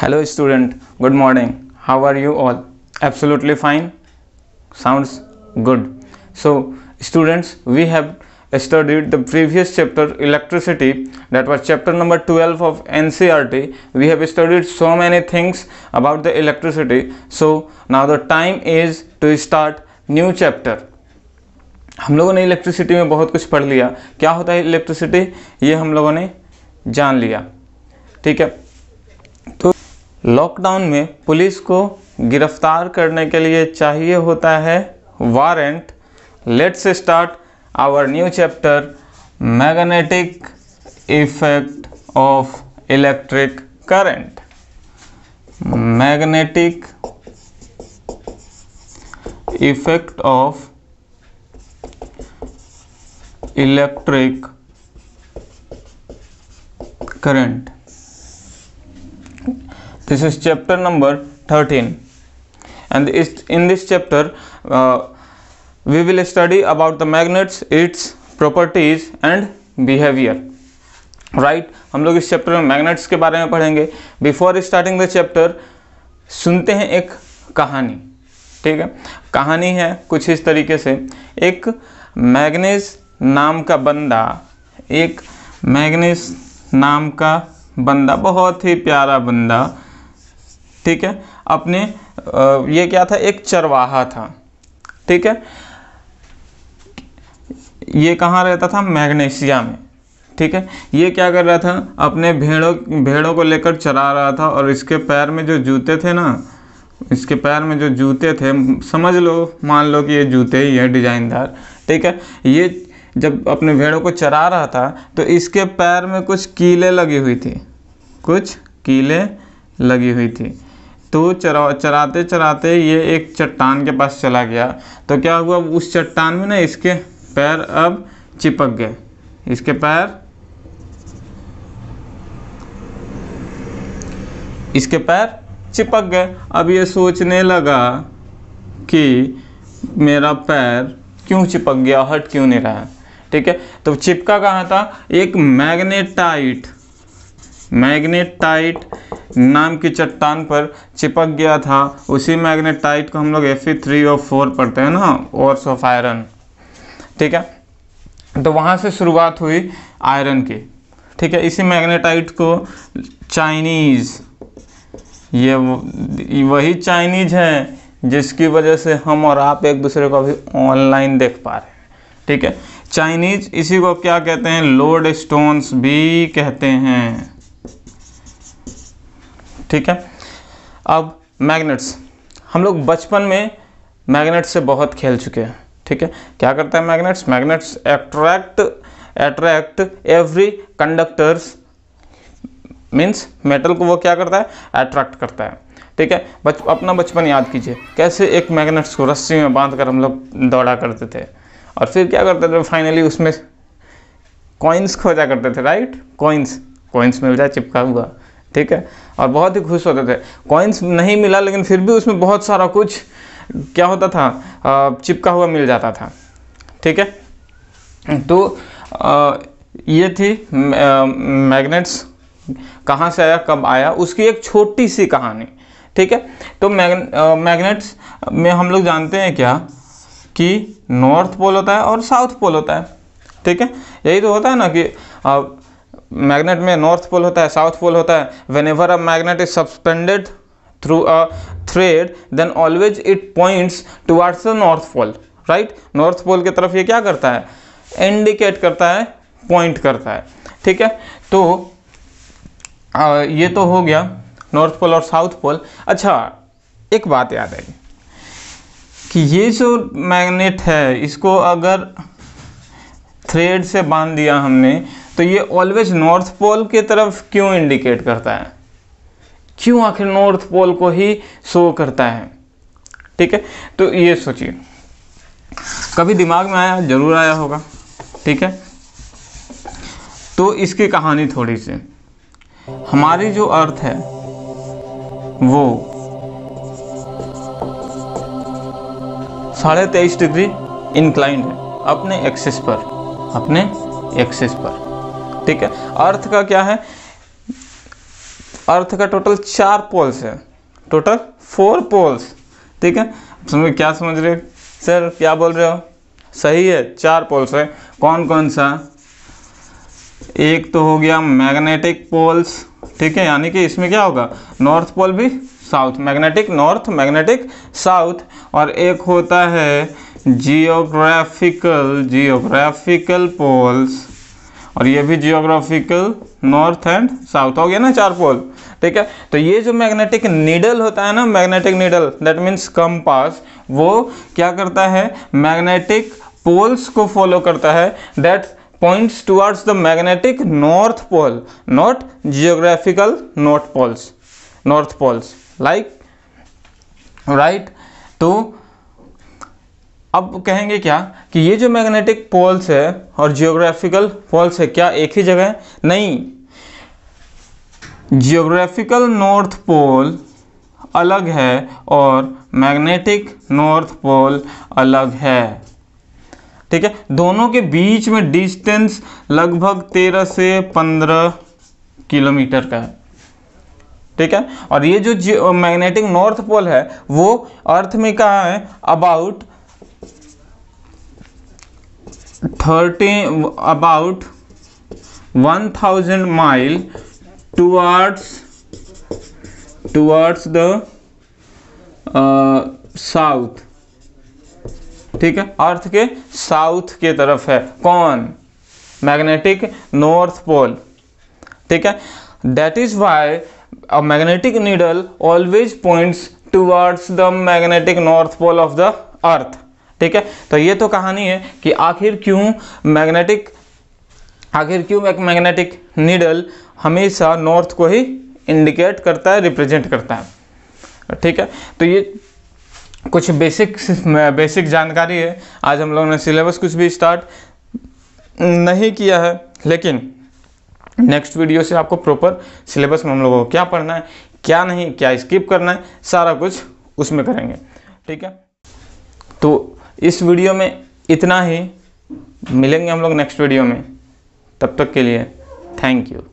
Hello student good morning how are you all absolutely fine sounds good so students we have studied the previous chapter electricity that was chapter number twelve of and T we have studied so many things about the electricity so now the time is to start new chapter हम लोगों ने electricity में बहुत कुछ पढ़ लिया क्या होता है इलेक्ट्रिसिटी ये हम लोगों ने जान लिया ठीक है तो लॉकडाउन में पुलिस को गिरफ्तार करने के लिए चाहिए होता है warrant let's start our new chapter magnetic effect of electric current magnetic effect of electric current This is chapter number 13 and in this chapter uh, we will study about the magnets, its properties and behavior. Right right? हम लोग इस chapter में magnets के बारे में पढ़ेंगे before starting the chapter सुनते हैं एक कहानी ठीक है कहानी है कुछ इस तरीके से एक मैग्नेस नाम का बंदा एक मैग्नेस नाम का बंदा बहुत ही प्यारा बंदा ठीक है अपने ये क्या था एक चरवाहा था ठीक है ये कहाँ रहता था मैग्नेशिया में ठीक है ये क्या कर रहा था अपने भेड़ों भेड़ों को लेकर चरा रहा था और इसके पैर में जो जूते थे ना इसके पैर में जो जूते थे समझ लो मान लो कि ये जूते ही है डिजाइनदार ठीक है ये जब अपने भेड़ों को चरा रहा था तो इसके पैर में कुछ कीले लगी हुई थी कुछ कीले लगी हुई थी तो चरा चराते चराते ये एक चट्टान के पास चला गया तो क्या हुआ उस चट्टान में ना इसके पैर अब चिपक गए इसके पैर इसके पैर चिपक गए अब ये सोचने लगा कि मेरा पैर क्यों चिपक गया हट क्यों नहीं रहा ठीक है तो चिपका कहाँ था एक मैग्नेटाइट मैग्नेटाइट नाम की चट्टान पर चिपक गया था उसी मैग्नेटाइट को हम लोग एफ थ्री और फोर पढ़ते हैं ना ओर्स ऑफ आयरन ठीक है तो वहाँ से शुरुआत हुई आयरन की ठीक है इसी मैग्नेटाइट को चाइनीज़ ये वही चाइनीज़ है जिसकी वजह से हम और आप एक दूसरे को अभी ऑनलाइन देख पा रहे हैं ठीक है चाइनीज इसी को क्या कहते हैं लोड स्टोन्स भी कहते हैं ठीक है अब मैग्नेट्स हम लोग बचपन में मैग्नेट से बहुत खेल चुके हैं ठीक है क्या करता है magnets magnets attract attract every conductors means metal को वो क्या करता है अट्रैक्ट करता है ठीक है बच अपना बचपन याद कीजिए कैसे एक मैग्नेट्स को रस्सी में बांध कर हम लोग दौड़ा करते थे और फिर क्या करते थे फाइनली उसमें कॉइन्स खोजा करते थे राइट कॉइन्स कॉइन्स मिल जाए चिपका हुआ ठीक है और बहुत ही खुश होते थे कॉइन्स नहीं मिला लेकिन फिर भी उसमें बहुत सारा कुछ क्या होता था चिपका हुआ मिल जाता था ठीक है तो ये थी मैग्नेट्स कहाँ से आया कब आया उसकी एक छोटी सी कहानी ठीक है तो मैग्नेट्स में हम लोग जानते हैं क्या कि नॉर्थ पोल होता है और साउथ पोल होता है ठीक है यही तो होता है ना कि मैग्नेट में नॉर्थ पोल होता है साउथ पोल होता है whenever a magnet is suspended through a thread then always it points towards the north pole right north pole की तरफ ये क्या करता है इंडिकेट करता है पॉइंट करता है ठीक है तो आ, ये तो हो गया नॉर्थ पोल और साउथ पोल अच्छा एक बात याद आएगी कि ये जो मैग्नेट है इसको अगर थ्रेड से बांध दिया हमने तो ये ऑलवेज नॉर्थ पोल की तरफ क्यों इंडिकेट करता है क्यों आखिर नॉर्थ पोल को ही शो करता है ठीक है तो ये सोचिए कभी दिमाग में आया जरूर आया होगा ठीक है तो इसकी कहानी थोड़ी सी हमारी जो अर्थ है वो साढ़े तेईस डिग्री इंक्लाइंड है अपने एक्सेस पर अपने एक्सेस पर ठीक है अर्थ का क्या है अर्थ का टोटल चार पोल्स है टोटल फोर पोल्स ठीक है समझ क्या समझ रहे सर क्या बोल रहे हो सही है चार पोल्स है कौन कौन सा एक तो हो गया मैग्नेटिक पोल्स ठीक है यानी कि इसमें क्या होगा नॉर्थ पोल भी south magnetic north magnetic south और एक होता है जियोग्राफिकल जियोग्राफिकल पोल्स और ये भी जियोग्राफिकल नॉर्थ एंड साउथ हो गया ना चार पोल ठीक है तो ये जो मैग्नेटिक नीडल होता है ना magnetic needle that means compass वो क्या करता है मैग्नेटिक पोल्स को फॉलो करता है that points towards the magnetic north pole not geographical north poles north poles like right तो अब कहेंगे क्या कि ये जो मैग्नेटिक पोल्स है और जियोग्राफिकल पोल्स है क्या एक ही जगह है नहीं जियोग्राफिकल नॉर्थ पोल अलग है और मैग्नेटिक नॉर्थ पोल अलग है ठीक है दोनों के बीच में डिस्टेंस लगभग तेरह से पंद्रह किलोमीटर का है ठीक है और ये जो मैग्नेटिक नॉर्थ पोल है वो अर्थ में कहा है about thirty about one thousand mile towards towards the south ठीक है अर्थ के साउथ के तरफ है कौन मैग्नेटिक नॉर्थ पोल ठीक है that is why a magnetic needle always points towards the magnetic north pole of the earth ठीक है तो ये तो कहानी है कि आखिर क्यों मैग्नेटिक आखिर क्यों एक मैग्नेटिक नीडल हमेशा नॉर्थ को ही इंडिकेट करता है रिप्रेजेंट करता है ठीक है तो ये कुछ बेसिक बेसिक जानकारी है आज हम लोगों ने सिलेबस कुछ भी स्टार्ट नहीं किया है लेकिन नेक्स्ट वीडियो से आपको प्रॉपर सिलेबस में हम लोगों को क्या पढ़ना है क्या नहीं क्या स्किप करना है सारा कुछ उसमें करेंगे ठीक है तो इस वीडियो में इतना ही मिलेंगे हम लोग नेक्स्ट वीडियो में तब तक के लिए थैंक यू